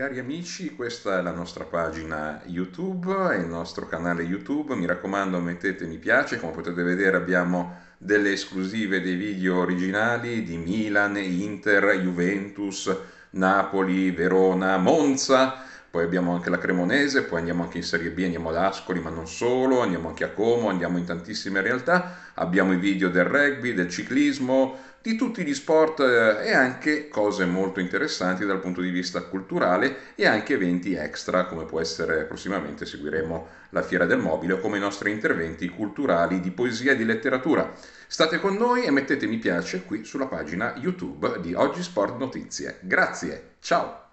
Cari amici, questa è la nostra pagina YouTube, il nostro canale YouTube, mi raccomando mettete mi piace, come potete vedere abbiamo delle esclusive dei video originali di Milan, Inter, Juventus, Napoli, Verona, Monza, poi abbiamo anche la Cremonese, poi andiamo anche in Serie B, andiamo ad Ascoli, ma non solo, andiamo anche a Como, andiamo in tantissime realtà, abbiamo i video del rugby, del ciclismo, di tutti gli sport eh, e anche cose molto interessanti dal punto di vista culturale e anche eventi extra come può essere prossimamente seguiremo la Fiera del Mobile o come i nostri interventi culturali di poesia e di letteratura. State con noi e mettete mi piace qui sulla pagina YouTube di Oggi Sport Notizie. Grazie, ciao!